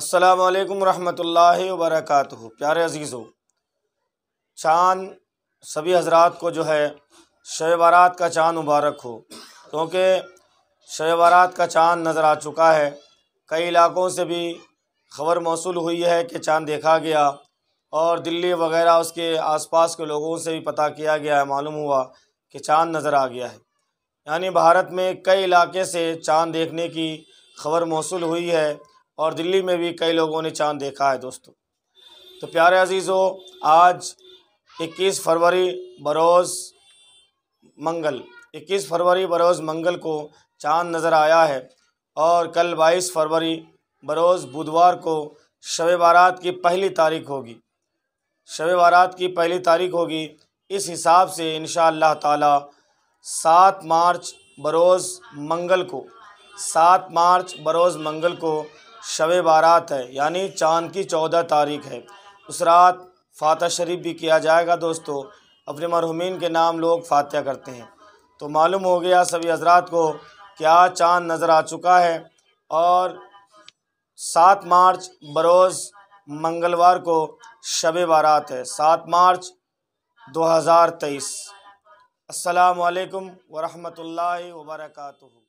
असलकम वरहमतुल्लाहि वबरकत प्यारे अजीज़ो चाँद सभी हजरात को जो है शब बारात का चाँद मुबारक हो क्योंकि शब बारात का चाँद नज़र आ चुका है कई इलाकों से भी खबर मौसू हुई है कि चाँद देखा गया और दिल्ली वगैरह उसके आसपास के लोगों से भी पता किया गया है मालूम हुआ कि चाँद नज़र आ गया है यानी भारत में कई इलाके से चाँद देखने की खबर मौसू हुई है और दिल्ली में भी कई लोगों ने चांद देखा है दोस्तों तो प्यारे अजीज़ों आज 21 फरवरी बरोज़ मंगल 21 फरवरी बरोज़ मंगल को चांद नज़र आया है और कल 22 फरवरी बरोज़ बुधवार को शब बारात की पहली तारीख होगी शब बारात की पहली तारीख होगी इस हिसाब से इन ताला सात मार्च बरोज़ मंगल को सात मार्च बरोज़ मंगल को शब बारात है यानी चाँद की चौदह तारीख है उस रात फातह शरीफ भी किया जाएगा दोस्तों अपने मरहुमीन के नाम लोग फातह करते हैं तो मालूम हो गया सभी हजरात को क्या चाँद नज़र आ चुका है और सात मार्च बरोज़ मंगलवार को शब बारात है सात मार्च 2023 अस्सलाम वालेकुम वरहमतुल्लाहि वर्का